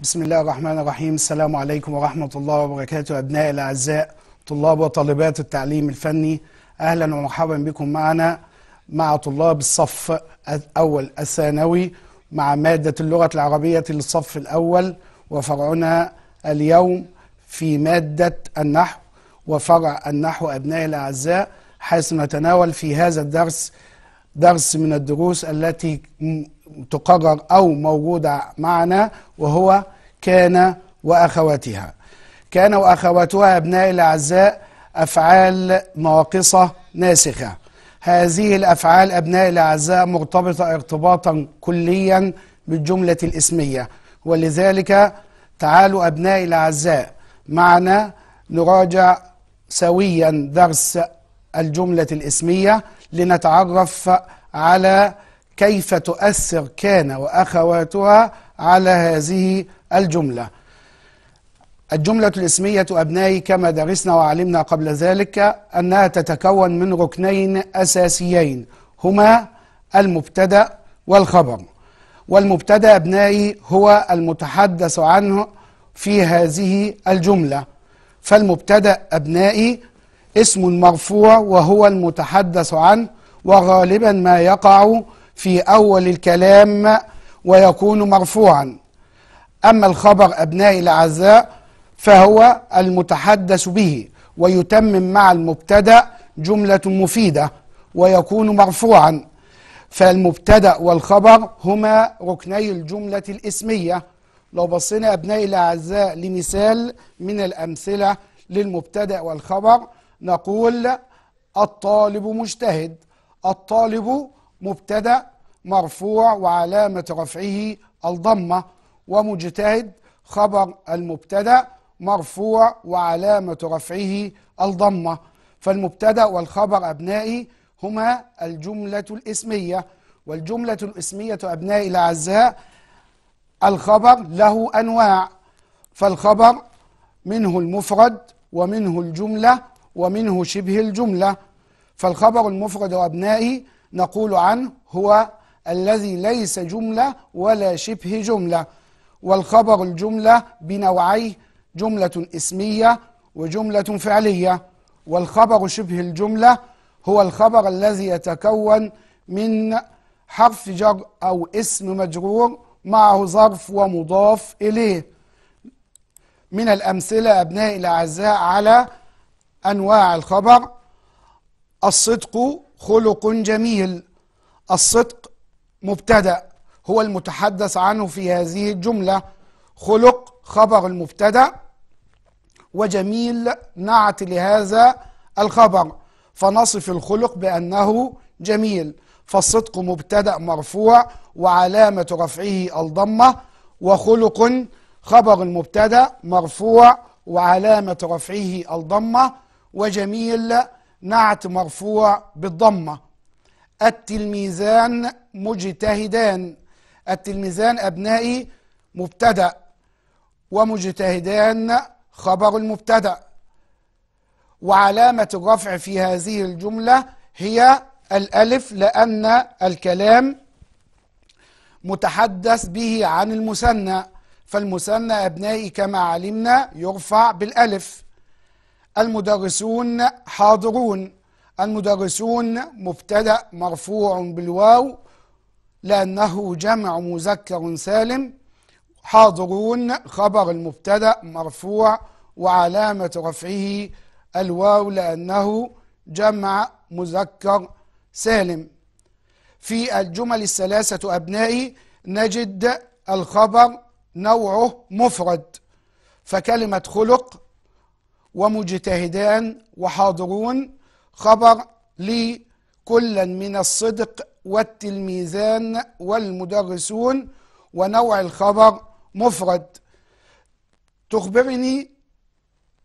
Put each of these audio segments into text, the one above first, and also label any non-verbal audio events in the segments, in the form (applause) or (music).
بسم الله الرحمن الرحيم السلام عليكم ورحمة الله وبركاته أبنائي الأعزاء طلاب وطالبات التعليم الفني أهلا ومرحبا بكم معنا مع طلاب الصف الأول الثانوي مع مادة اللغة العربية للصف الأول وفرعنا اليوم في مادة النحو وفرع النحو أبنائي الأعزاء حيث نتناول في هذا الدرس درس من الدروس التي تقرر أو موجودة معنا وهو كان وأخواتها كان وأخواتها أبنائي الأعزاء أفعال ناقصة ناسخة هذه الأفعال أبنائي الأعزاء مرتبطة ارتباطا كليا بالجملة الإسمية ولذلك تعالوا أبنائي الأعزاء معنا نراجع سويا درس الجملة الإسمية لنتعرف على كيف تؤثر كان واخواتها على هذه الجمله الجملة الاسمية أبنائي كما درسنا وعلمنا قبل ذلك أنها تتكون من ركنين أساسيين هما المبتدأ والخبر والمبتدأ أبنائي هو المتحدث عنه في هذه الجملة فالمبتدأ أبنائي اسم مرفوع وهو المتحدث عنه وغالبا ما يقع في أول الكلام ويكون مرفوعا أما الخبر أبنائي الأعزاء فهو المتحدث به ويتمم مع المبتدأ جملة مفيدة ويكون مرفوعا فالمبتدأ والخبر هما ركني الجملة الإسمية لو بصينا أبنائي الأعزاء لمثال من الأمثلة للمبتدأ والخبر نقول الطالب مجتهد الطالب مبتدا مرفوع وعلامه رفعه الضمه ومجتهد خبر المبتدا مرفوع وعلامه رفعه الضمه فالمبتدا والخبر ابنائي هما الجمله الاسميه والجمله الاسميه ابنائي الاعزاء الخبر له انواع فالخبر منه المفرد ومنه الجمله ومنه شبه الجملة فالخبر المفرد وأبنائه نقول عنه هو الذي ليس جملة ولا شبه جملة والخبر الجملة بنوعيه جملة اسمية وجملة فعلية والخبر شبه الجملة هو الخبر الذي يتكون من حرف جر أو اسم مجرور معه ظرف ومضاف إليه من الأمثلة أبنائي الأعزاء على أنواع الخبر الصدق خلق جميل الصدق مبتدأ هو المتحدث عنه في هذه الجملة خلق خبر المبتدأ وجميل نعت لهذا الخبر فنصف الخلق بأنه جميل فالصدق مبتدأ مرفوع وعلامة رفعه الضمة وخلق خبر المبتدأ مرفوع وعلامة رفعه الضمة وجميل نعت مرفوع بالضمة التلميذان مجتهدان التلميذان أبنائي مبتدأ ومجتهدان خبر المبتدأ وعلامة الرفع في هذه الجملة هي الألف لأن الكلام متحدث به عن المثنى فالمثنى أبنائي كما علمنا يرفع بالألف المدرسون حاضرون المدرسون مبتدأ مرفوع بالواو لأنه جمع مذكر سالم حاضرون خبر المبتدأ مرفوع وعلامة رفعه الواو لأنه جمع مذكر سالم في الجمل الثلاثة أبنائي نجد الخبر نوعه مفرد فكلمة خلق ومجتهدان وحاضرون خبر كلا من الصدق والتلميذان والمدرسون ونوع الخبر مفرد تخبرني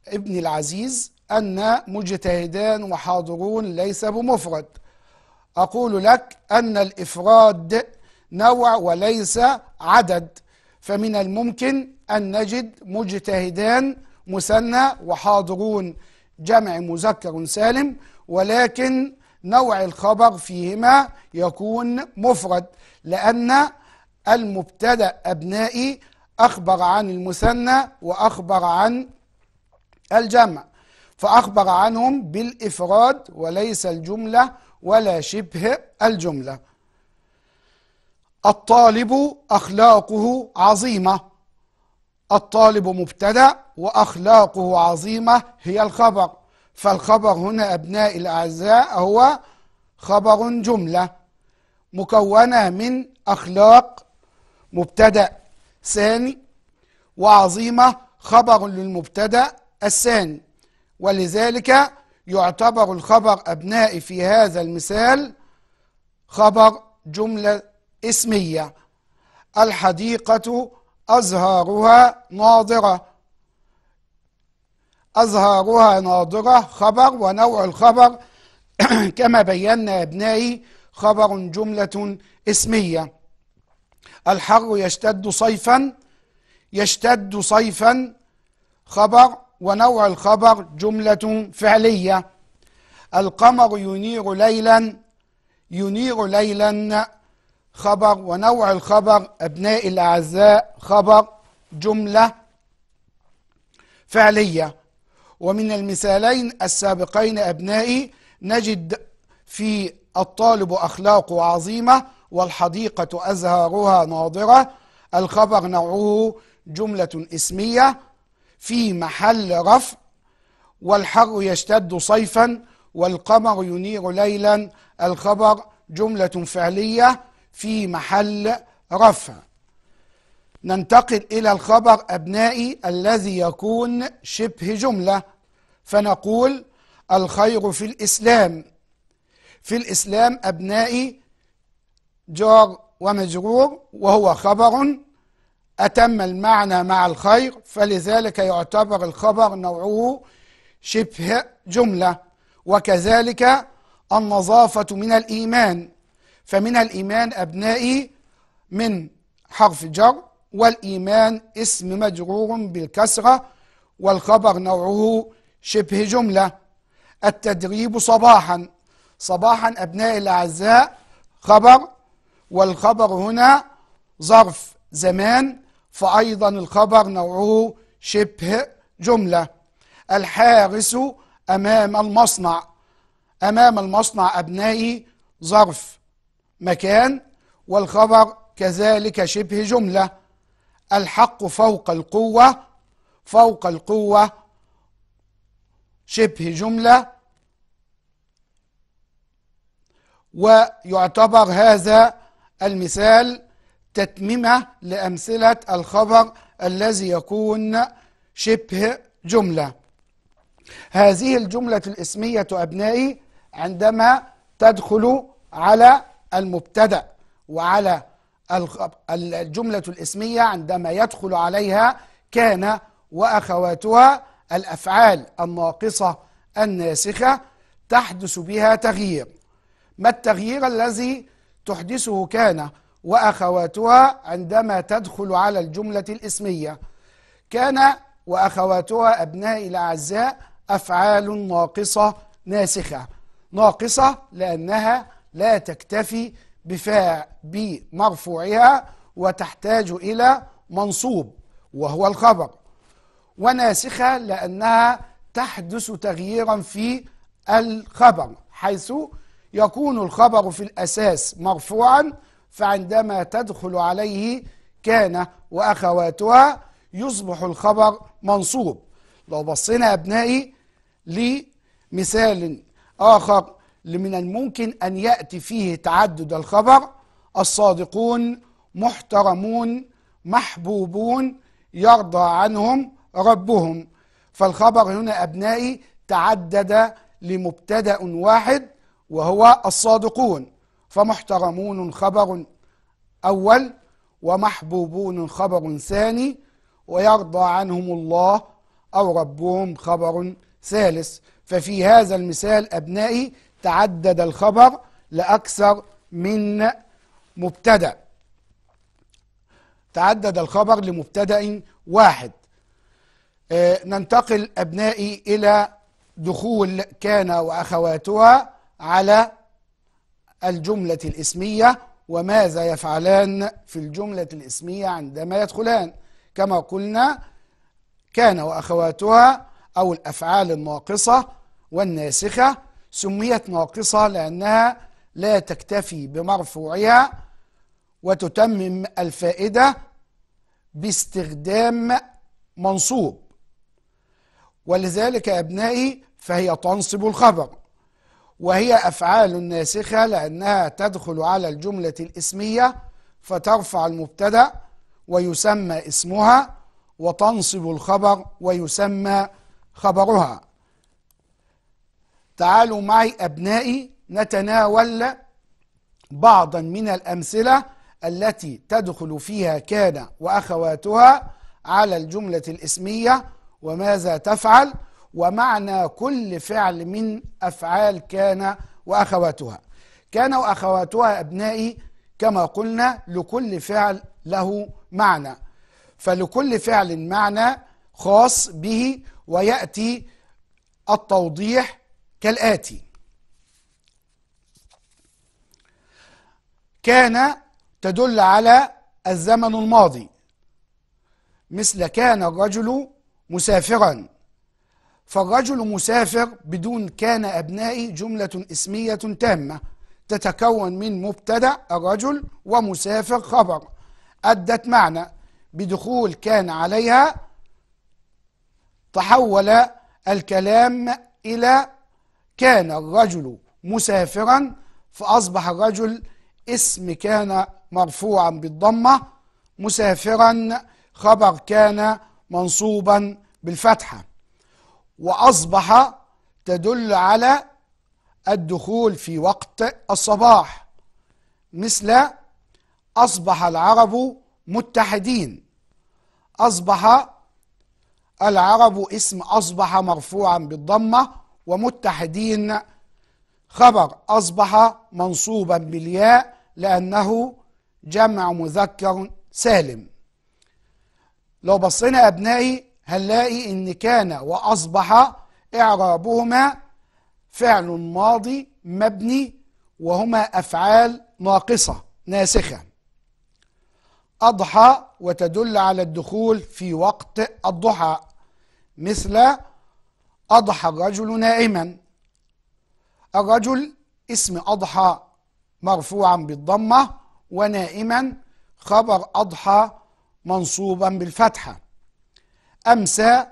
ابن العزيز أن مجتهدان وحاضرون ليس بمفرد أقول لك أن الإفراد نوع وليس عدد فمن الممكن أن نجد مجتهدان مثنى وحاضرون جمع مذكر سالم ولكن نوع الخبر فيهما يكون مفرد لأن المبتدأ أبنائي أخبر عن المثنى وأخبر عن الجمع فأخبر عنهم بالإفراد وليس الجملة ولا شبه الجملة الطالب أخلاقه عظيمة الطالب مبتدأ وأخلاقه عظيمة هي الخبر فالخبر هنا أبناء الأعزاء هو خبر جملة مكونة من أخلاق مبتدأ ثاني وعظيمة خبر للمبتدأ الثاني ولذلك يعتبر الخبر أبنائي في هذا المثال خبر جملة اسمية الحديقة أزهارها ناضرة أزهارها ناضرة خبر ونوع الخبر (clears throat) كما بينا يا أبنائي خبر جملة اسمية الحر يشتد صيفا يشتد صيفا خبر ونوع الخبر جملة فعلية القمر ينير ليلا ينير ليلا خبر ونوع الخبر أبنائي الأعزاء خبر جملة فعلية ومن المثالين السابقين أبنائي نجد في الطالب أخلاقه عظيمة والحديقة أزهارها ناضرة الخبر نوعه جملة اسمية في محل رفع والحر يشتد صيفا والقمر ينير ليلا الخبر جملة فعلية في محل رفع ننتقل إلى الخبر أبنائي الذي يكون شبه جملة فنقول الخير في الإسلام في الإسلام أبنائي جار ومجرور وهو خبر أتم المعنى مع الخير فلذلك يعتبر الخبر نوعه شبه جملة وكذلك النظافة من الإيمان فمن الإيمان أبنائي من حرف جر والإيمان اسم مجرور بالكسرة والخبر نوعه شبه جملة التدريب صباحا صباحا أبنائي الأعزاء خبر والخبر هنا ظرف زمان فأيضا الخبر نوعه شبه جملة الحارس أمام المصنع أمام المصنع أبنائي ظرف مكان والخبر كذلك شبه جملة الحق فوق القوة فوق القوة شبه جملة ويعتبر هذا المثال تتممة لأمثلة الخبر الذي يكون شبه جملة هذه الجملة الاسمية أبنائي عندما تدخل على المبتدأ وعلى الجملة الاسمية عندما يدخل عليها كان وأخواتها الأفعال الناقصة الناسخة تحدث بها تغيير ما التغيير الذي تحدثه كان وأخواتها عندما تدخل على الجملة الاسمية كان وأخواتها أبنائي الأعزاء أفعال ناقصة ناسخة ناقصة لأنها لا تكتفي بفاع بمرفوعها وتحتاج إلى منصوب وهو الخبر وناسخة لأنها تحدث تغييرا في الخبر حيث يكون الخبر في الأساس مرفوعا فعندما تدخل عليه كان وأخواتها يصبح الخبر منصوب لو بصينا أبنائي لمثال آخر لمن الممكن أن يأتي فيه تعدد الخبر الصادقون محترمون محبوبون يرضى عنهم ربهم فالخبر هنا أبنائي تعدد لمبتدأ واحد وهو الصادقون فمحترمون خبر أول ومحبوبون خبر ثاني ويرضى عنهم الله أو ربهم خبر ثالث ففي هذا المثال أبنائي تعدد الخبر لأكثر من مبتدأ تعدد الخبر لمبتدأ واحد آه، ننتقل أبنائي إلى دخول كان وأخواتها على الجملة الإسمية وماذا يفعلان في الجملة الإسمية عندما يدخلان كما قلنا كان وأخواتها أو الأفعال الناقصة والناسخة سميت ناقصة لأنها لا تكتفي بمرفوعها وتتمم الفائدة باستخدام منصوب ولذلك يا أبنائي فهي تنصب الخبر وهي أفعال ناسخة لأنها تدخل على الجملة الإسمية فترفع المبتدأ ويسمى اسمها وتنصب الخبر ويسمى خبرها تعالوا معي أبنائي نتناول بعضا من الأمثلة التي تدخل فيها كان وأخواتها على الجملة الإسمية وماذا تفعل ومعنى كل فعل من أفعال كان وأخواتها كان وأخواتها أبنائي كما قلنا لكل فعل له معنى فلكل فعل معنى خاص به ويأتي التوضيح كالآتي كان تدل على الزمن الماضي مثل كان الرجل مسافرا فالرجل مسافر بدون كان أبنائي جملة اسمية تامة تتكون من مبتدأ الرجل ومسافر خبر أدت معنى بدخول كان عليها تحول الكلام إلى كان الرجل مسافرا فأصبح الرجل اسم كان مرفوعا بالضمة مسافرا خبر كان منصوبا بالفتحة وأصبح تدل على الدخول في وقت الصباح مثل أصبح العرب متحدين أصبح العرب اسم أصبح مرفوعا بالضمة ومتحدين خبر أصبح منصوبا بالياء لأنه جمع مذكر سالم لو بصينا أبنائي هنلاقي إن كان وأصبح إعرابهما فعل ماضي مبني وهما أفعال ناقصة ناسخة أضحى وتدل على الدخول في وقت الضحى مثل أضحى الرجل نائما الرجل اسم أضحى مرفوعا بالضمة ونائما خبر أضحى منصوبا بالفتحة أمسى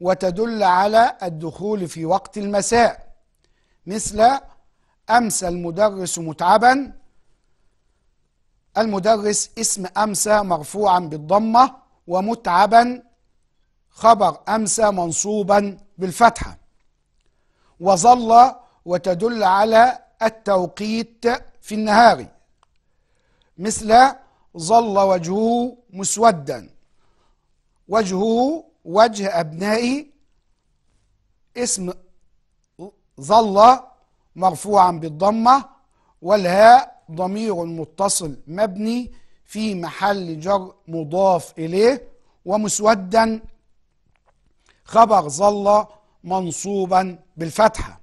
وتدل على الدخول في وقت المساء مثل أمسى المدرس متعبا المدرس اسم أمسى مرفوعا بالضمة ومتعبا خبر أمسى منصوبا بالفتحة وظل وتدل على التوقيت في النهار مثل ظل وجهه مسودا وجهه وجه أبنائي اسم ظل مرفوعا بالضمة والهاء ضمير متصل مبني في محل جر مضاف إليه ومسودا خبر ظل منصوبا بالفتحة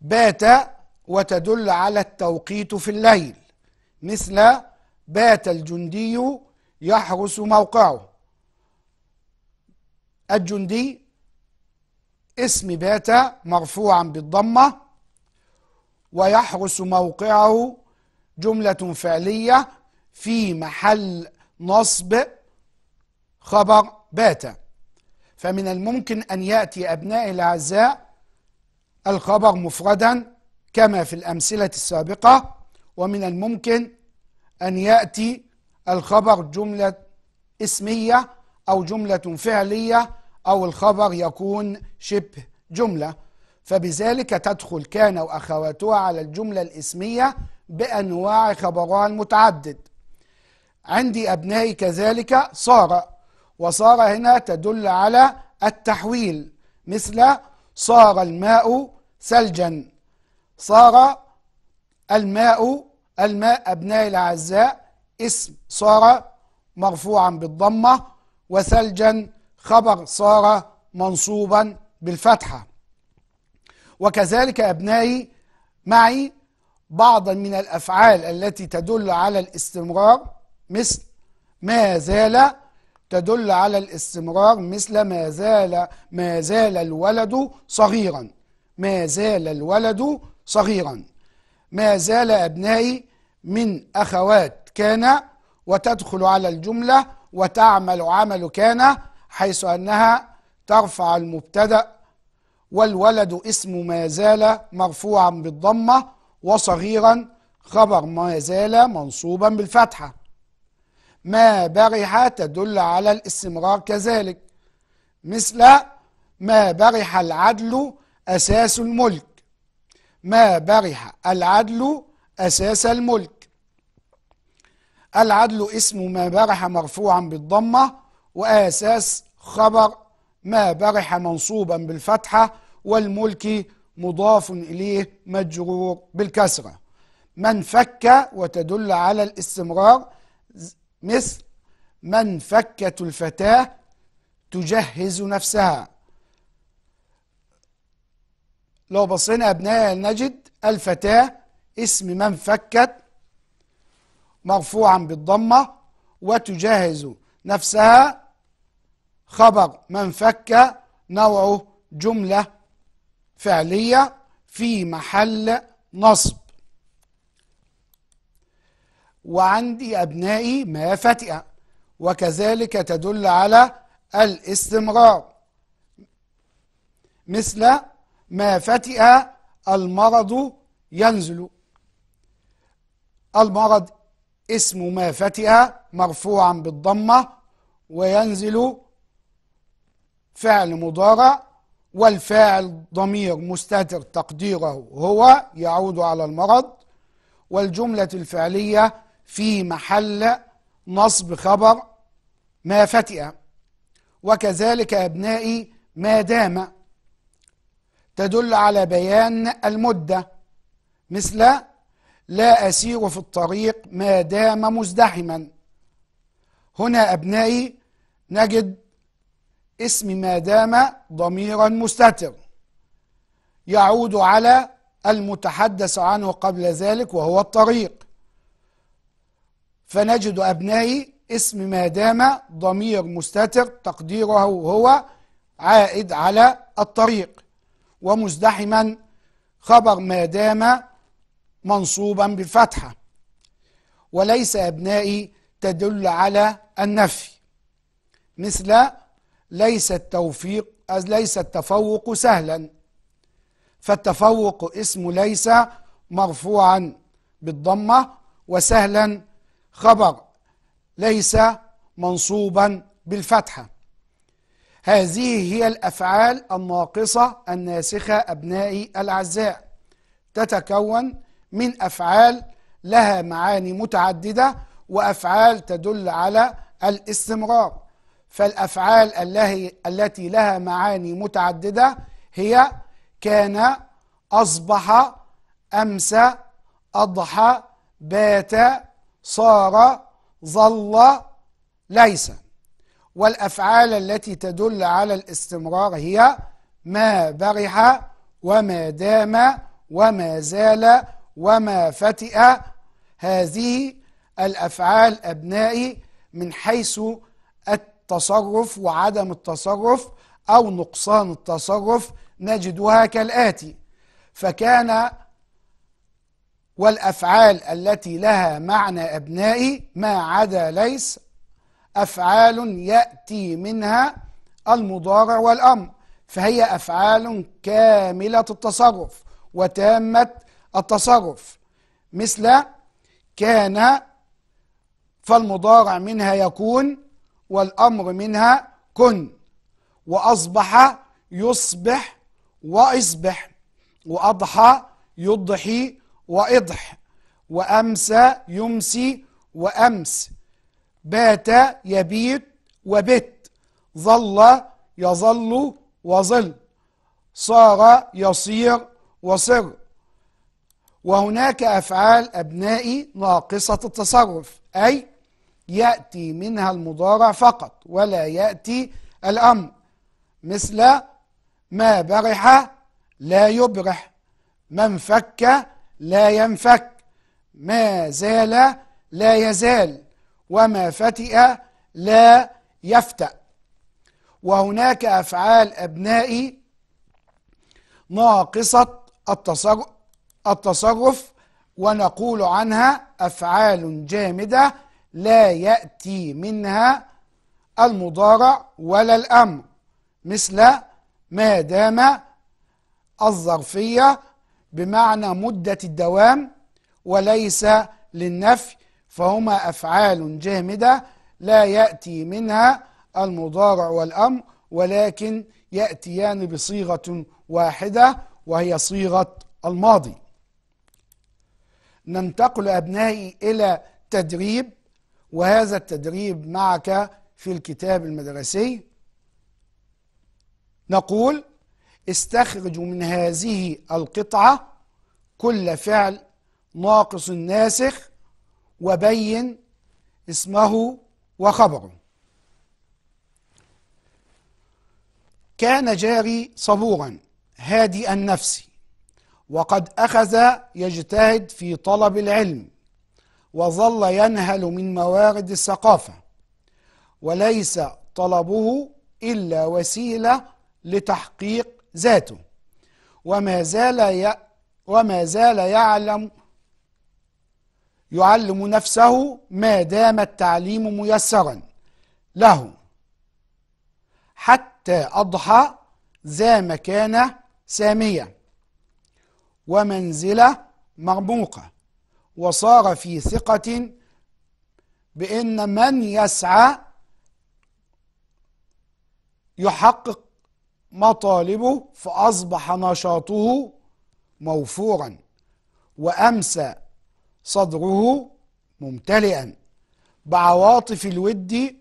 بات وتدل على التوقيت في الليل مثل بات الجندي يحرس موقعه الجندي اسم بات مرفوعا بالضمة ويحرس موقعه جملة فعلية في محل نصب خبر بات فمن الممكن أن يأتي أبناء الأعزاء الخبر مفردا كما في الأمثلة السابقة ومن الممكن أن يأتي الخبر جملة اسمية أو جملة فعلية أو الخبر يكون شبه جملة فبذلك تدخل كان وأخواتها على الجملة الاسمية بأنواع خبرها المتعدد عندي أبنائي كذلك صار وصار هنا تدل على التحويل مثل صار الماء ثلجا صار الماء الماء أبنائي الأعزاء اسم صار مرفوعا بالضمة وثلجا خبر صار منصوبا بالفتحة وكذلك أبنائي معي بعضا من الأفعال التي تدل على الاستمرار مثل ما زال تدل على الاستمرار مثل ما زال ما زال الولد صغيرا ما زال الولد صغيرا ما زال أبنائي من أخوات كان وتدخل على الجملة وتعمل عمل كان حيث أنها ترفع المبتدأ والولد اسم ما زال مرفوعا بالضمة وصغيرا خبر ما زال منصوبا بالفتحة ما برح تدل على الاستمرار كذلك مثل ما برح العدل أساس الملك ما برح العدل أساس الملك العدل اسم ما برح مرفوعا بالضمة وأساس خبر ما برح منصوبا بالفتحة والملك مضاف إليه مجرور بالكسرة من فك وتدل على الاستمرار مثل من فكت الفتاة تجهز نفسها لو بصينا أبنائي نجد الفتاة اسم من فكت مرفوعا بالضمة وتجهز نفسها خبر من فك نوعه جملة فعلية في محل نصب وعندي أبنائي ما فتئة وكذلك تدل على الاستمرار مثل ما فتئ المرض ينزل المرض اسم ما فتئ مرفوعا بالضمة وينزل فعل مضارع والفاعل ضمير مستتر تقديره هو يعود على المرض والجملة الفعلية في محل نصب خبر ما فتئ وكذلك أبنائي ما دام تدل على بيان المدة مثل لا أسير في الطريق ما دام مزدحما هنا أبنائي نجد اسم ما دام ضميرا مستتر يعود على المتحدث عنه قبل ذلك وهو الطريق فنجد أبنائي اسم ما دام ضمير مستتر تقديره هو عائد على الطريق ومزدحما خبر ما دام منصوبا بالفتحة وليس أبنائي تدل على النفي مثل ليس التوفيق ليس التفوق سهلا فالتفوق اسم ليس مرفوعا بالضمة وسهلا خبر ليس منصوبا بالفتحة هذه هي الأفعال الناقصة الناسخة أبنائي الأعزاء تتكون من أفعال لها معاني متعددة وأفعال تدل على الاستمرار فالأفعال التي لها معاني متعددة هي كان أصبح أمسى أضحى بات صار ظل ليس والأفعال التي تدل على الاستمرار هي ما برح وما دام وما زال وما فتئ هذه الأفعال أبنائي من حيث التصرف وعدم التصرف أو نقصان التصرف نجدها كالآتي فكان والأفعال التي لها معنى أبنائي ما عدا ليس أفعال يأتي منها المضارع والأمر فهي أفعال كاملة التصرف وتامة التصرف مثل كان فالمضارع منها يكون والأمر منها كن وأصبح يصبح وأصبح وأضحى يضحي وإضح وأمسى يمسي وأمس بات يبيت وبت ظل يظل وظل صار يصير وصر وهناك أفعال أبنائي ناقصة التصرف أي يأتي منها المضارع فقط ولا يأتي الأمر مثل ما برح لا يبرح من فك لا ينفك ما زال لا يزال وما فتئ لا يفتأ وهناك أفعال أبناء ناقصة التصرف, التصرف ونقول عنها أفعال جامدة لا يأتي منها المضارع ولا الأمر مثل ما دام الظرفية بمعنى مدة الدوام وليس للنفي فهما أفعال جامدة لا يأتي منها المضارع والأمر ولكن يأتيان بصيغة واحدة وهي صيغة الماضي ننتقل أبنائي إلى تدريب وهذا التدريب معك في الكتاب المدرسي نقول استخرجوا من هذه القطعة كل فعل ناقص ناسخ وبين اسمه وخبره كان جاري صبورا هادئ النفس وقد أخذ يجتهد في طلب العلم وظل ينهل من موارد الثقافة وليس طلبه إلا وسيلة لتحقيق ذاته وما زال ي... وما زال يعلم يعلم نفسه ما دام التعليم ميسرا له حتى أضحى ذا مكانة سامية ومنزلة مرموقة وصار في ثقة بأن من يسعى يحقق مطالبه فأصبح نشاطه موفورا وأمسى صدره ممتلئا بعواطف الود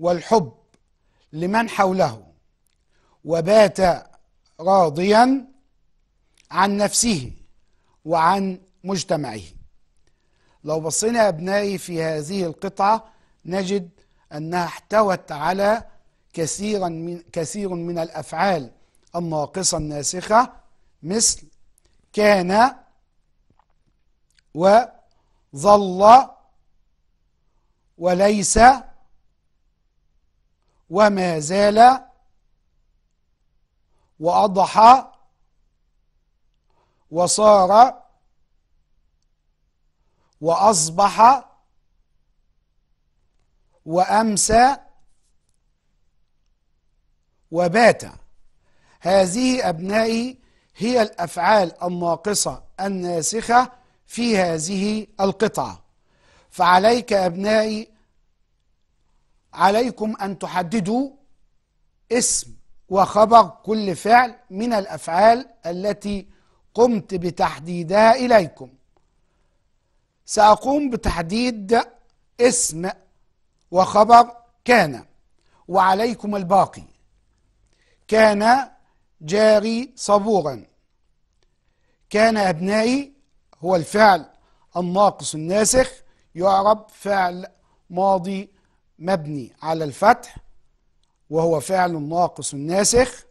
والحب لمن حوله وبات راضيا عن نفسه وعن مجتمعه لو بصينا أبنائي في هذه القطعة نجد أنها احتوت على كثيرا من كثير من الأفعال الناقصة الناسخة مثل كان وظل وليس وما زال وأضحى وصار وأصبح وأمسى وبات هذه أبنائي هي الأفعال الناقصة الناسخة في هذه القطعة فعليك أبنائي عليكم أن تحددوا اسم وخبر كل فعل من الأفعال التي قمت بتحديدها إليكم سأقوم بتحديد اسم وخبر كان وعليكم الباقي كان جاري صبورا كان أبنائي هو الفعل الناقص الناسخ يعرب فعل ماضي مبني على الفتح وهو فعل ناقص ناسخ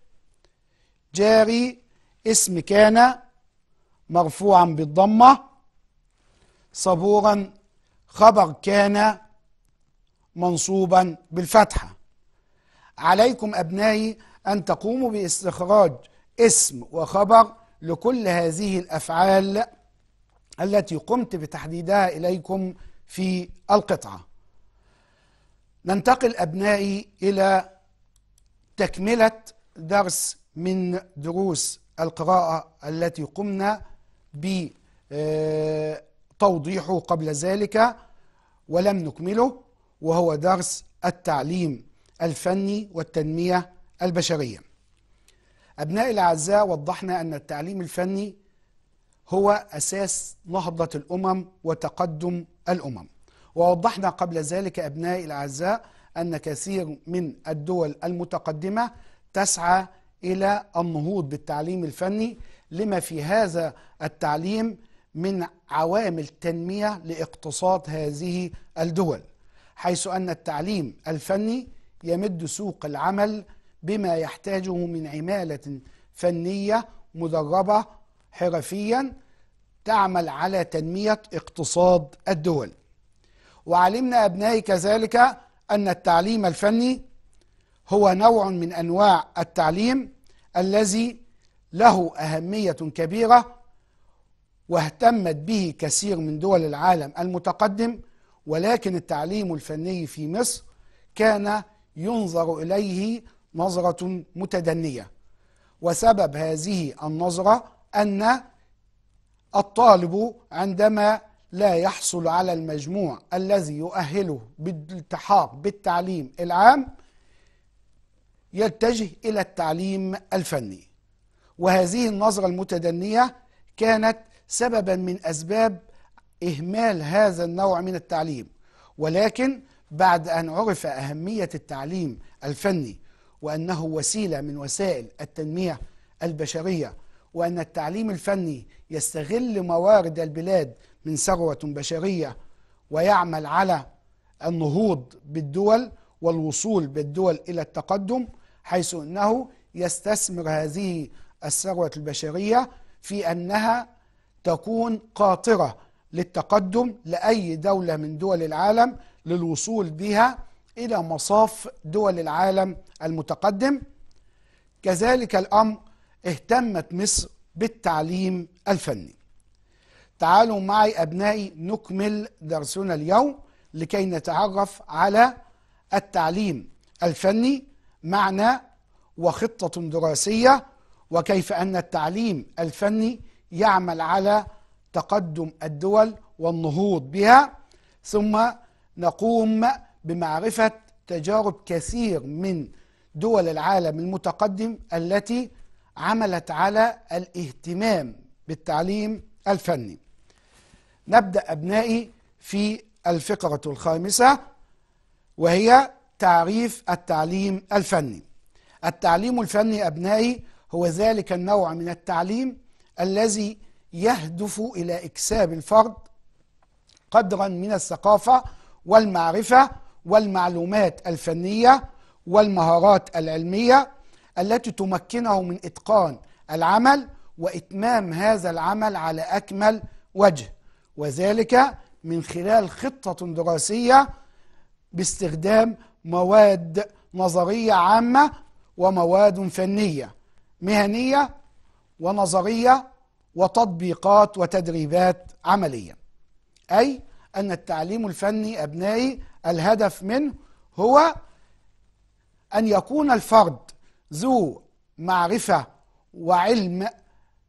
جاري اسم كان مرفوعا بالضمة صبورا خبر كان منصوبا بالفتحة عليكم أبنائي أن تقوموا باستخراج اسم وخبر لكل هذه الأفعال التي قمت بتحديدها إليكم في القطعة ننتقل أبنائي إلى تكملة درس من دروس القراءة التي قمنا بتوضيحه آه، قبل ذلك ولم نكمله وهو درس التعليم الفني والتنمية البشرية أبنائي الأعزاء وضحنا أن التعليم الفني هو أساس نهضة الأمم وتقدم الأمم ووضحنا قبل ذلك أبنائي الأعزاء أن كثير من الدول المتقدمة تسعى إلى النهوض بالتعليم الفني لما في هذا التعليم من عوامل تنمية لاقتصاد هذه الدول حيث أن التعليم الفني يمد سوق العمل بما يحتاجه من عمالة فنية مدربة حرفيا تعمل على تنمية اقتصاد الدول وعلمنا أبنائي كذلك أن التعليم الفني هو نوع من أنواع التعليم الذي له أهمية كبيرة واهتمت به كثير من دول العالم المتقدم ولكن التعليم الفني في مصر كان ينظر إليه نظرة متدنية وسبب هذه النظرة أن الطالب عندما لا يحصل على المجموع الذي يؤهله بالالتحاق بالتعليم العام يتجه إلى التعليم الفني وهذه النظرة المتدنية كانت سببا من أسباب إهمال هذا النوع من التعليم ولكن بعد أن عرف أهمية التعليم الفني وأنه وسيلة من وسائل التنمية البشرية وأن التعليم الفني يستغل موارد البلاد من ثروة بشرية ويعمل على النهوض بالدول والوصول بالدول إلى التقدم حيث أنه يستثمر هذه الثروة البشرية في أنها تكون قاطرة للتقدم لأي دولة من دول العالم للوصول بها إلى مصاف دول العالم المتقدم كذلك الأمر اهتمت مصر بالتعليم الفني تعالوا معي أبنائي نكمل درسنا اليوم لكي نتعرف على التعليم الفني معنى وخطة دراسية وكيف أن التعليم الفني يعمل على تقدم الدول والنهوض بها ثم نقوم بمعرفة تجارب كثير من دول العالم المتقدم التي عملت على الاهتمام بالتعليم الفني نبدأ أبنائي في الفقرة الخامسة وهي تعريف التعليم الفني التعليم الفني أبنائي هو ذلك النوع من التعليم الذي يهدف إلى إكساب الفرد قدرا من الثقافة والمعرفة والمعلومات الفنيه والمهارات العلميه التي تمكنه من اتقان العمل واتمام هذا العمل على اكمل وجه وذلك من خلال خطه دراسيه باستخدام مواد نظريه عامه ومواد فنيه مهنيه ونظريه وتطبيقات وتدريبات عمليه اي أن التعليم الفني أبنائي الهدف منه هو أن يكون الفرد ذو معرفة وعلم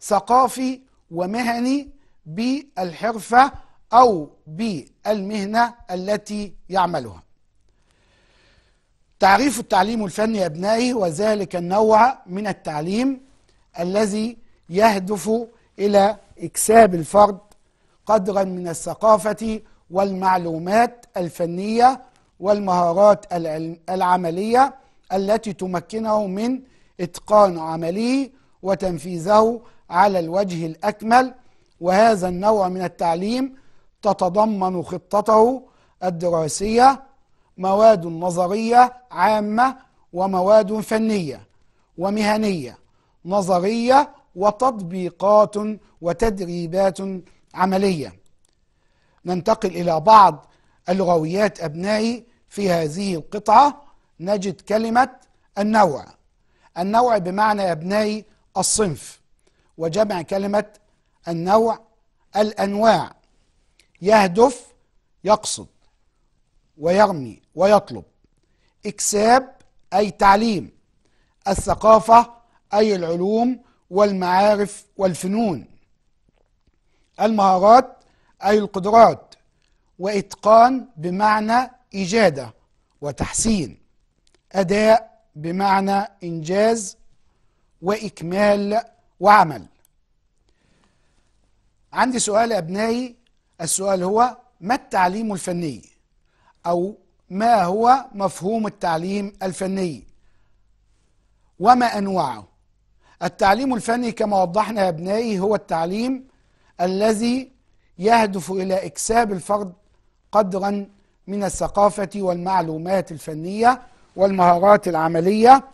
ثقافي ومهني بالحرفة أو بالمهنة التي يعملها تعريف التعليم الفني أبنائي وذلك النوع من التعليم الذي يهدف إلى إكساب الفرد قدرا من الثقافة والمعلومات الفنية والمهارات العملية التي تمكنه من إتقان عمله وتنفيذه على الوجه الأكمل وهذا النوع من التعليم تتضمن خطته الدراسية مواد نظرية عامة ومواد فنية ومهنية نظرية وتطبيقات وتدريبات عمليه ننتقل إلى بعض اللغويات أبنائي في هذه القطعة نجد كلمة النوع النوع بمعنى يا أبنائي الصنف وجمع كلمة النوع الأنواع يهدف يقصد ويرمي ويطلب إكساب أي تعليم الثقافة أي العلوم والمعارف والفنون المهارات أي القدرات وإتقان بمعنى إجادة وتحسين أداء بمعنى إنجاز وإكمال وعمل عندي سؤال أبنائي السؤال هو ما التعليم الفني أو ما هو مفهوم التعليم الفني وما أنواعه التعليم الفني كما وضحنا يا أبنائي هو التعليم الذي يهدف إلى إكساب الفرد قدرا من الثقافة والمعلومات الفنية والمهارات العملية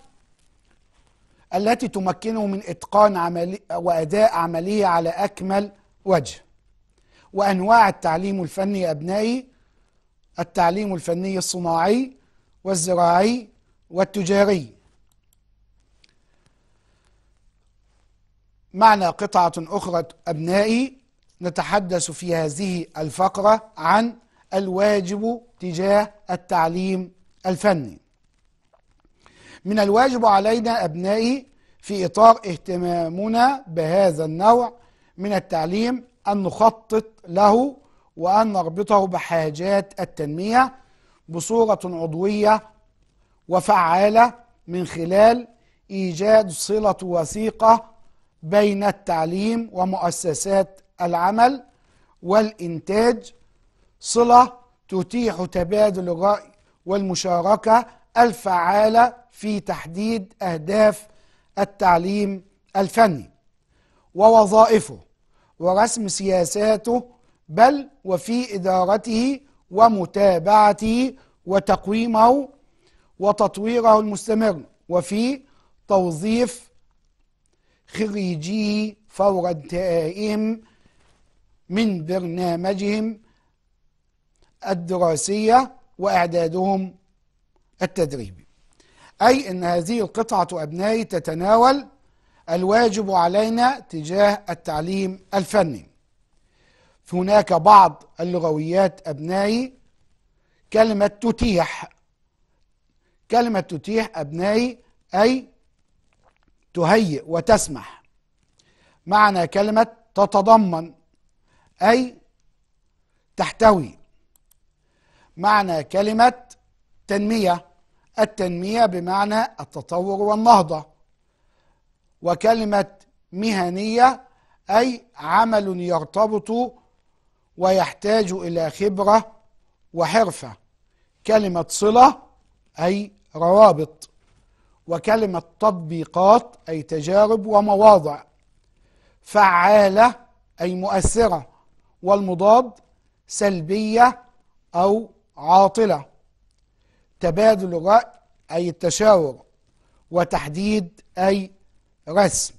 التي تمكنه من إتقان عملي وأداء عمله على أكمل وجه وأنواع التعليم الفني أبنائي التعليم الفني الصناعي والزراعي والتجاري معنا قطعة أخرى أبنائي نتحدث في هذه الفقرة عن الواجب تجاه التعليم الفني من الواجب علينا أبنائي في إطار اهتمامنا بهذا النوع من التعليم أن نخطط له وأن نربطه بحاجات التنمية بصورة عضوية وفعالة من خلال إيجاد صلة وثيقة بين التعليم ومؤسسات العمل والإنتاج صلة تتيح تبادل الرأي والمشاركة الفعالة في تحديد أهداف التعليم الفني ووظائفه ورسم سياساته بل وفي إدارته ومتابعته وتقويمه وتطويره المستمر وفي توظيف خريجيه فور انتهائهم من برنامجهم الدراسية وإعدادهم التدريبي أي أن هذه القطعة أبنائي تتناول الواجب علينا تجاه التعليم الفني هناك بعض اللغويات أبنائي كلمة تتيح كلمة تتيح أبنائي أي تهيئ وتسمح معنى كلمة تتضمن أي تحتوي معنى كلمة تنمية التنمية بمعنى التطور والنهضة وكلمة مهنية أي عمل يرتبط ويحتاج إلى خبرة وحرفة كلمة صلة أي روابط وكلمة تطبيقات أي تجارب ومواضع فعالة أي مؤثرة والمضاد سلبية أو عاطلة تبادل الرأي أي التشاور وتحديد أي رسم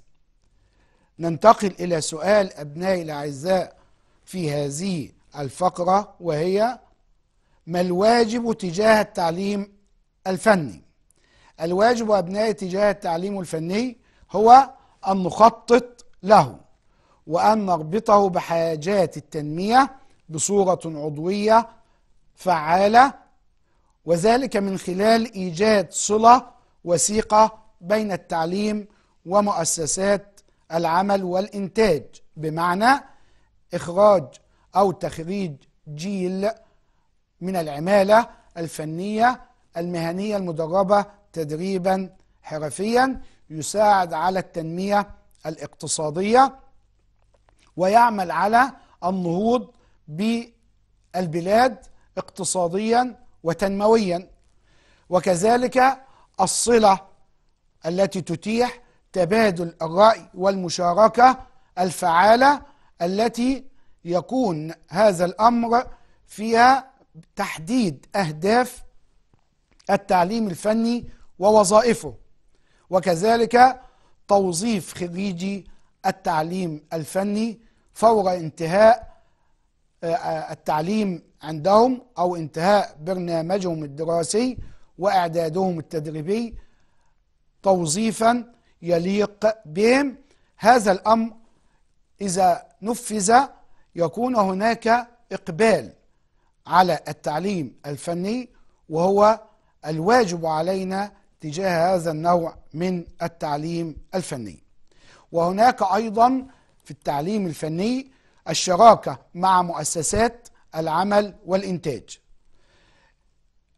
ننتقل إلى سؤال أبنائي الأعزاء في هذه الفقرة وهي ما الواجب تجاه التعليم الفني الواجب أبنائي تجاه التعليم الفني هو أن نخطط له وأن نربطه بحاجات التنمية بصورة عضوية فعالة وذلك من خلال إيجاد صلة وثيقة بين التعليم ومؤسسات العمل والإنتاج بمعنى إخراج أو تخريج جيل من العمالة الفنية المهنية المدربة تدريبا حرفيا يساعد على التنمية الاقتصادية ويعمل على النهوض بالبلاد اقتصاديا وتنمويا وكذلك الصلة التي تتيح تبادل الرأي والمشاركة الفعالة التي يكون هذا الأمر فيها تحديد أهداف التعليم الفني ووظائفه وكذلك توظيف خريجي التعليم الفني فور انتهاء آه، التعليم عندهم أو انتهاء برنامجهم الدراسي وإعدادهم التدريبي توظيفا يليق بهم هذا الأمر إذا نفذ يكون هناك إقبال على التعليم الفني وهو الواجب علينا تجاه هذا النوع من التعليم الفني وهناك أيضا في التعليم الفني الشراكة مع مؤسسات العمل والإنتاج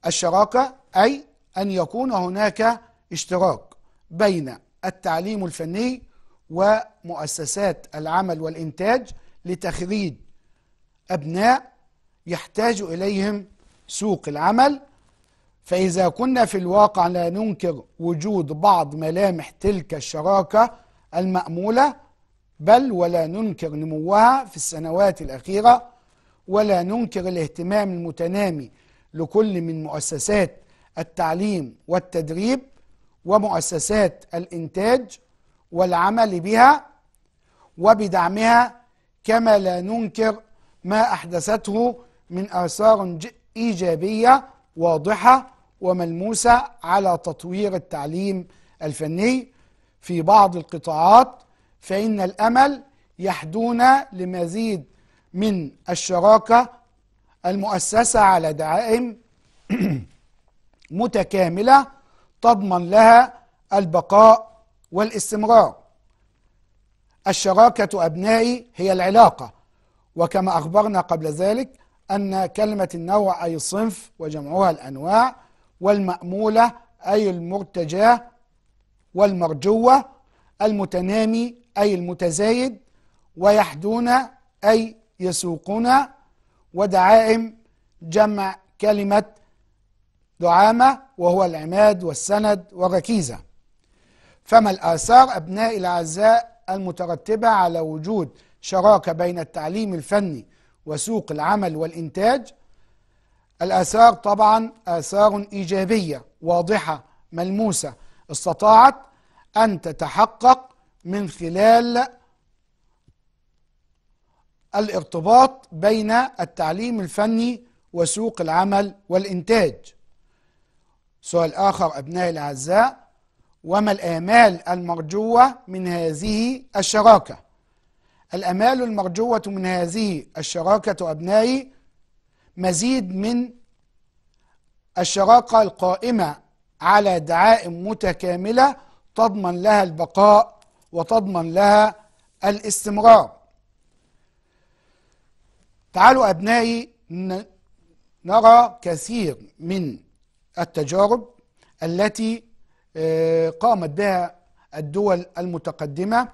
الشراكة أي أن يكون هناك اشتراك بين التعليم الفني ومؤسسات العمل والإنتاج لتخريج أبناء يحتاج إليهم سوق العمل فإذا كنا في الواقع لا ننكر وجود بعض ملامح تلك الشراكة المأمولة بل ولا ننكر نموها في السنوات الأخيرة ولا ننكر الاهتمام المتنامي لكل من مؤسسات التعليم والتدريب ومؤسسات الإنتاج والعمل بها وبدعمها كما لا ننكر ما أحدثته من آثار إيجابية واضحة وملموسة على تطوير التعليم الفني في بعض القطاعات فإن الأمل يحدونا لمزيد من الشراكة المؤسسة على دعائم (clears throat) متكاملة تضمن لها البقاء والاستمرار الشراكة أبنائي هي العلاقة وكما أخبرنا قبل ذلك أن كلمة النوع أي الصنف وجمعها الأنواع والمأمولة أي المرتجاة والمرجوة المتنامي أي المتزايد ويحدون أي يسوقون ودعائم جمع كلمة دعامة وهو العماد والسند والركيزة فما الآثار أبناء الأعزاء المترتبة على وجود شراكة بين التعليم الفني وسوق العمل والإنتاج الآثار طبعا آثار إيجابية واضحة ملموسة استطاعت أن تتحقق من خلال الارتباط بين التعليم الفني وسوق العمل والإنتاج سؤال آخر أبنائي الأعزاء وما الآمال المرجوة من هذه الشراكة الأمال المرجوة من هذه الشراكة أبنائي مزيد من الشراكة القائمة على دعائم متكاملة تضمن لها البقاء وتضمن لها الاستمرار تعالوا أبنائي نرى كثير من التجارب التي آه، قامت بها الدول المتقدمة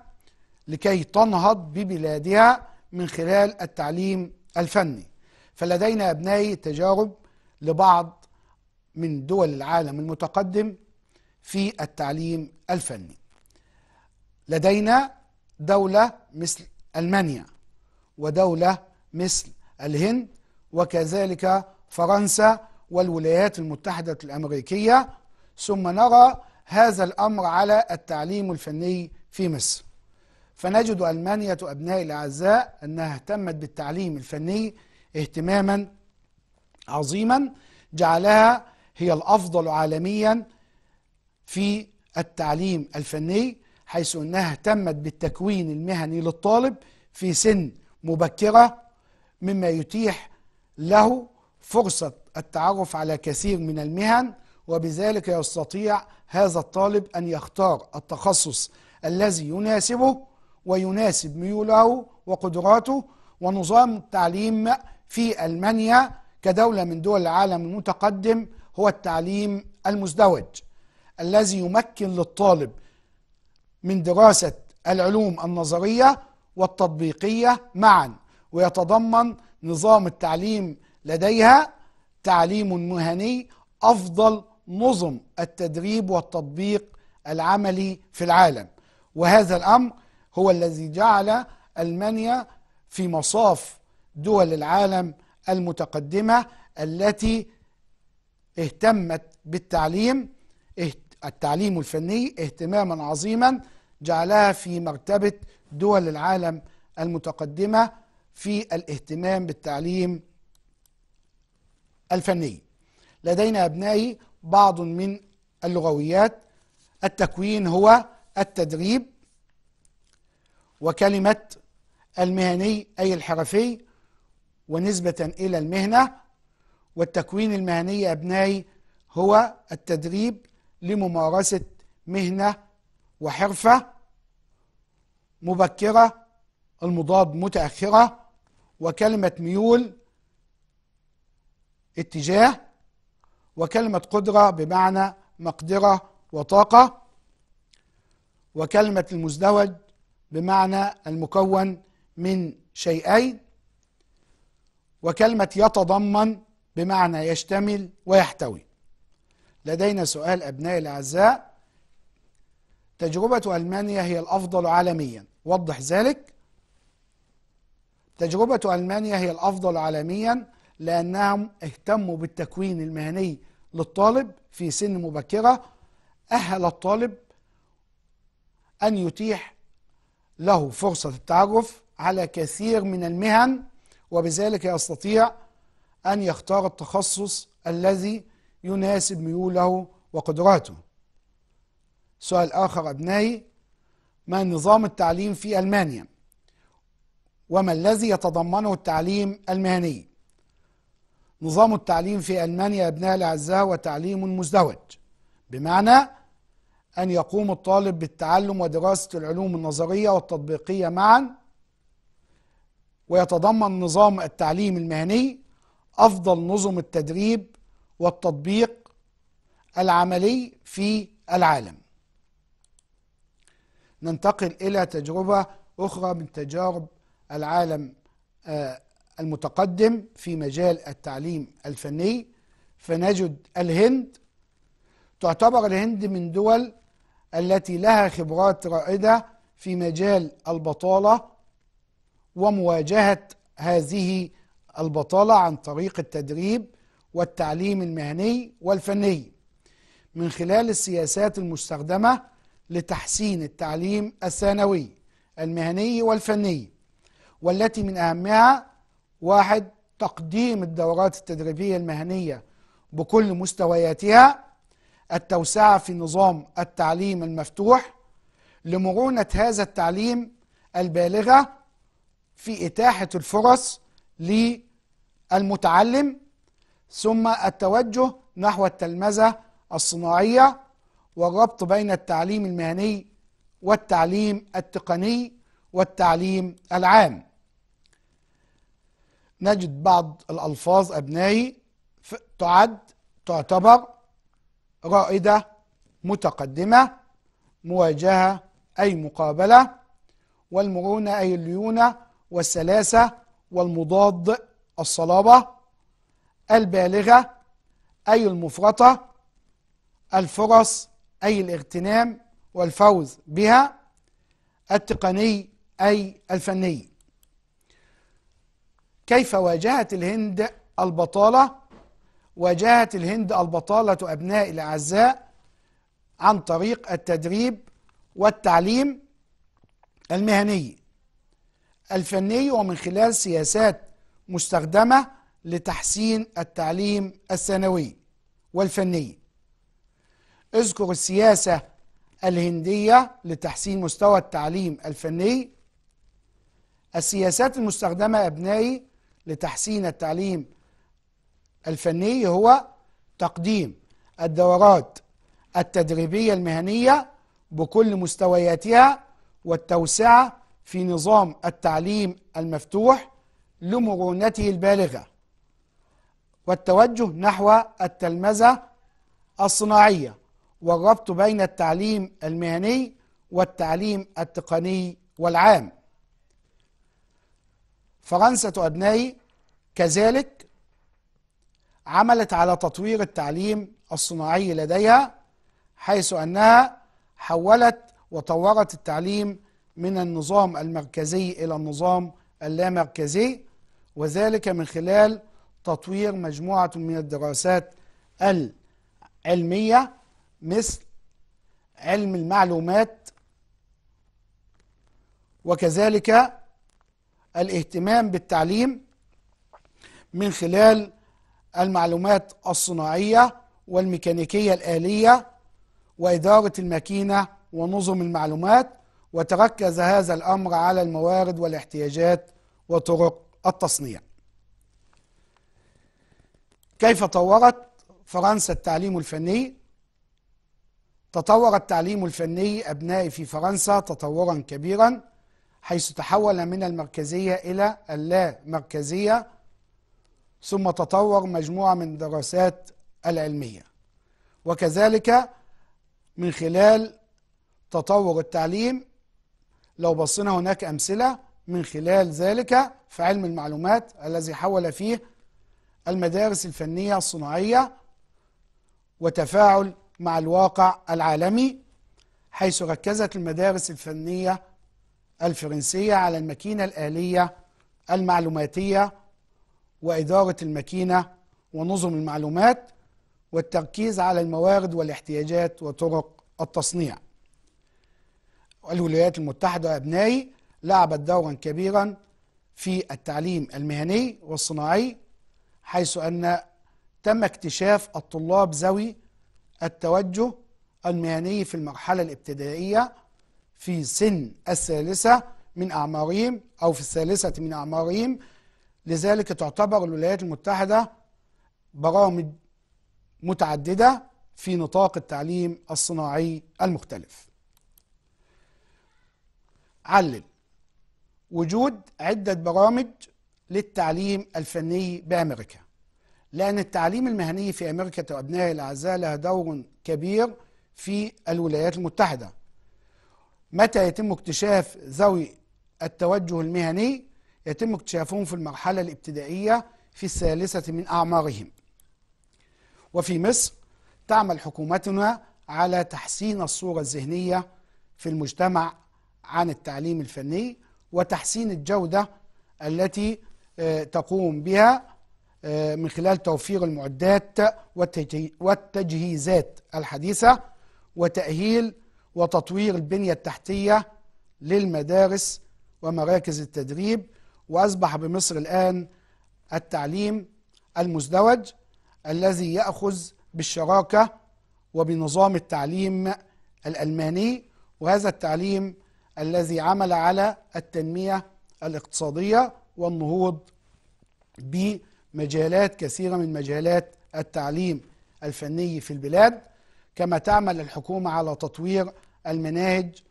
لكي تنهض ببلادها من خلال التعليم الفني فلدينا أبنائي تجارب لبعض من دول العالم المتقدم في التعليم الفني لدينا دولة مثل ألمانيا ودولة مثل الهند وكذلك فرنسا والولايات المتحدة الأمريكية ثم نرى هذا الأمر على التعليم الفني في مصر فنجد ألمانيا أبنائي الأعزاء أنها اهتمت بالتعليم الفني اهتماما عظيما جعلها هي الأفضل عالميا في التعليم الفني حيث أنها اهتمت بالتكوين المهني للطالب في سن مبكرة مما يتيح له فرصة التعرف على كثير من المهن وبذلك يستطيع هذا الطالب أن يختار التخصص الذي يناسبه ويناسب ميوله وقدراته ونظام التعليم في ألمانيا كدولة من دول العالم المتقدم هو التعليم المزدوج الذي يمكن للطالب من دراسة العلوم النظرية والتطبيقية معا ويتضمن نظام التعليم لديها تعليم مهني أفضل نظم التدريب والتطبيق العملي في العالم وهذا الأمر هو الذي جعل ألمانيا في مصاف دول العالم المتقدمة التي اهتمت بالتعليم التعليم الفني اهتماما عظيما جعلها في مرتبة دول العالم المتقدمة في الاهتمام بالتعليم الفني لدينا أبنائي بعض من اللغويات التكوين هو التدريب وكلمة المهني أي الحرفي ونسبة إلى المهنة والتكوين المهني أبنائي هو التدريب لممارسة مهنة وحرفة مبكرة المضاد متأخرة وكلمة ميول اتجاه وكلمة قدرة بمعنى مقدرة وطاقة وكلمة المزدوج بمعنى المكون من شيئين وكلمة يتضمن بمعنى يشتمل ويحتوي لدينا سؤال أبنائي الأعزاء تجربة ألمانيا هي الأفضل عالميا وضح ذلك تجربة ألمانيا هي الأفضل عالميا لأنهم اهتموا بالتكوين المهني للطالب في سن مبكرة أهل الطالب أن يتيح له فرصة التعرف على كثير من المهن وبذلك يستطيع أن يختار التخصص الذي يناسب ميوله وقدراته سؤال آخر أبنائي ما نظام التعليم في ألمانيا وما الذي يتضمنه التعليم المهني نظام التعليم في ألمانيا أبناء الأعزاء وتعليم مزدوج بمعنى أن يقوم الطالب بالتعلم ودراسة العلوم النظرية والتطبيقية معا ويتضمن نظام التعليم المهني أفضل نظم التدريب والتطبيق العملي في العالم ننتقل إلى تجربة أخرى من تجارب العالم آه، المتقدم في مجال التعليم الفني فنجد الهند تعتبر الهند من دول التي لها خبرات رائدة في مجال البطالة ومواجهة هذه البطالة عن طريق التدريب والتعليم المهني والفني من خلال السياسات المستخدمة لتحسين التعليم الثانوي المهني والفني والتي من أهمها واحد تقديم الدورات التدريبية المهنية بكل مستوياتها التوسعة في نظام التعليم المفتوح لمرونة هذا التعليم البالغة في إتاحة الفرص للمتعلم ثم التوجه نحو التلمذة الصناعية والربط بين التعليم المهني والتعليم التقني والتعليم العام نجد بعض الألفاظ أبنائي تعد تعتبر رائدة متقدمة مواجهة أي مقابلة والمرونة أي الليونة والسلاسة والمضاد الصلابة البالغة أي المفرطة الفرص أي الاغتنام والفوز بها التقني أي الفني كيف واجهت الهند البطالة واجهت الهند البطالة أبناء الأعزاء عن طريق التدريب والتعليم المهني الفني ومن خلال سياسات مستخدمة لتحسين التعليم الثانوي والفني اذكر السياسة الهندية لتحسين مستوى التعليم الفني السياسات المستخدمة أبنائي لتحسين التعليم الفني هو تقديم الدورات التدريبية المهنية بكل مستوياتها والتوسعة في نظام التعليم المفتوح لمرونته البالغة والتوجه نحو التلمذة الصناعية والربط بين التعليم المهني والتعليم التقني والعام فرنسا أبنائي كذلك عملت على تطوير التعليم الصناعي لديها حيث أنها حولت وطورت التعليم من النظام المركزي إلى النظام اللامركزي وذلك من خلال تطوير مجموعة من الدراسات العلمية مثل علم المعلومات وكذلك الاهتمام بالتعليم من خلال المعلومات الصناعية والميكانيكية الآلية وإدارة الماكينة ونظم المعلومات وتركز هذا الأمر على الموارد والاحتياجات وطرق التصنيع كيف طورت فرنسا التعليم الفني تطور التعليم الفني أبنائي في فرنسا تطورا كبيرا حيث تحول من المركزية إلى اللامركزية ثم تطور مجموعة من الدراسات العلمية وكذلك من خلال تطور التعليم لو بصينا هناك أمثلة من خلال ذلك في علم المعلومات الذي حول فيه المدارس الفنية الصناعية وتفاعل مع الواقع العالمي حيث ركزت المدارس الفنية الفرنسية على الماكينة الآلية المعلوماتية وإدارة الماكينة ونظم المعلومات والتركيز على الموارد والاحتياجات وطرق التصنيع الولايات المتحدة أبنائي لعبت دورا كبيرا في التعليم المهني والصناعي حيث أن تم اكتشاف الطلاب ذوي التوجه المهني في المرحلة الابتدائية في سن الثالثة من أعمارهم أو في الثالثة من أعمارهم لذلك تعتبر الولايات المتحدة برامج متعددة في نطاق التعليم الصناعي المختلف علل وجود عدة برامج للتعليم الفني بأمريكا لأن التعليم المهني في أمريكا وأبنائها الأعزاء له دور كبير في الولايات المتحدة متى يتم اكتشاف ذوي التوجه المهني يتم اكتشافهم في المرحلة الابتدائية في الثالثة من أعمارهم وفي مصر تعمل حكومتنا على تحسين الصورة الذهنية في المجتمع عن التعليم الفني وتحسين الجودة التي آه، تقوم بها آه، من خلال توفير المعدات والتجهيزات الحديثة وتأهيل وتطوير البنية التحتية للمدارس ومراكز التدريب وأصبح بمصر الآن التعليم المزدوج الذي يأخذ بالشراكة وبنظام التعليم الألماني وهذا التعليم الذي عمل على التنمية الاقتصادية والنهوض بمجالات كثيرة من مجالات التعليم الفني في البلاد كما تعمل الحكومة على تطوير المناهج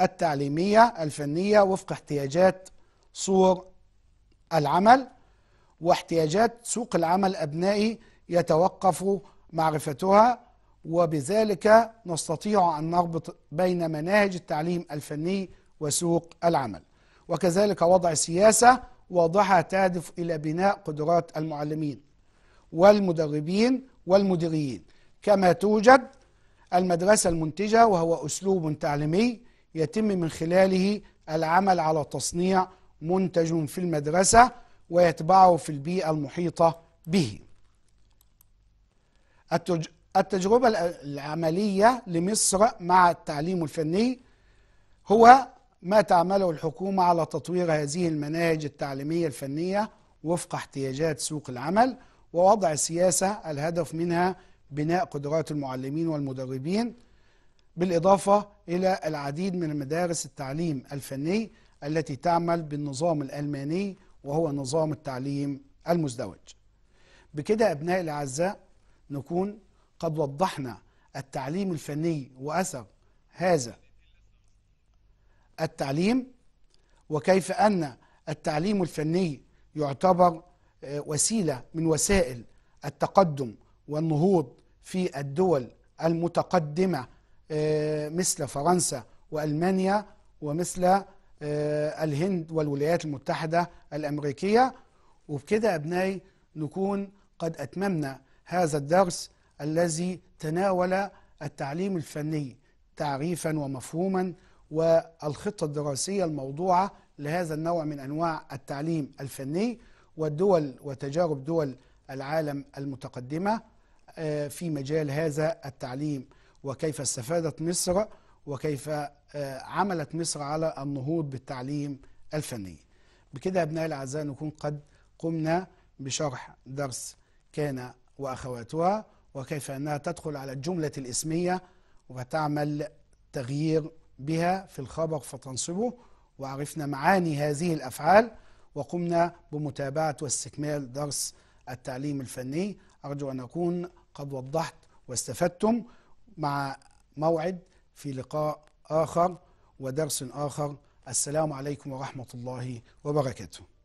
التعليمية الفنية وفق احتياجات صور العمل واحتياجات سوق العمل أبنائي يتوقف معرفتها وبذلك نستطيع أن نربط بين مناهج التعليم الفني وسوق العمل وكذلك وضع سياسة واضحة تهدف إلى بناء قدرات المعلمين والمدربين والمديرين كما توجد المدرسة المنتجة وهو أسلوب تعليمي يتم من خلاله العمل على تصنيع منتج في المدرسة ويتبعه في البيئة المحيطة به التجربة العملية لمصر مع التعليم الفني هو ما تعمله الحكومة على تطوير هذه المناهج التعليمية الفنية وفق احتياجات سوق العمل ووضع سياسة الهدف منها بناء قدرات المعلمين والمدربين بالإضافة إلى العديد من مدارس التعليم الفني التي تعمل بالنظام الألماني وهو نظام التعليم المزدوج بكده أبنائي الأعزاء نكون قد وضحنا التعليم الفني وأثر هذا التعليم وكيف أن التعليم الفني يعتبر آه، وسيلة من وسائل التقدم والنهوض في الدول المتقدمة آه، مثل فرنسا وألمانيا ومثل آه، الهند والولايات المتحدة الأمريكية وبكده أبنائي نكون قد أتممنا هذا الدرس الذي تناول التعليم الفني تعريفا ومفهوما والخطة الدراسية الموضوعة لهذا النوع من أنواع التعليم الفني والدول وتجارب دول العالم المتقدمة آه، في مجال هذا التعليم وكيف استفادت مصر وكيف آه، عملت مصر على النهوض بالتعليم الفني بكده أبنائي الأعزاء نكون قد قمنا بشرح درس كان وأخواتها وكيف أنها تدخل على الجملة الإسمية وتعمل تغيير بها في الخبر فتنصبه وعرفنا معاني هذه الأفعال وقمنا بمتابعة واستكمال درس التعليم الفني أرجو أن أكون قد وضحت واستفدتم مع موعد في لقاء آخر ودرس آخر السلام عليكم ورحمة الله وبركاته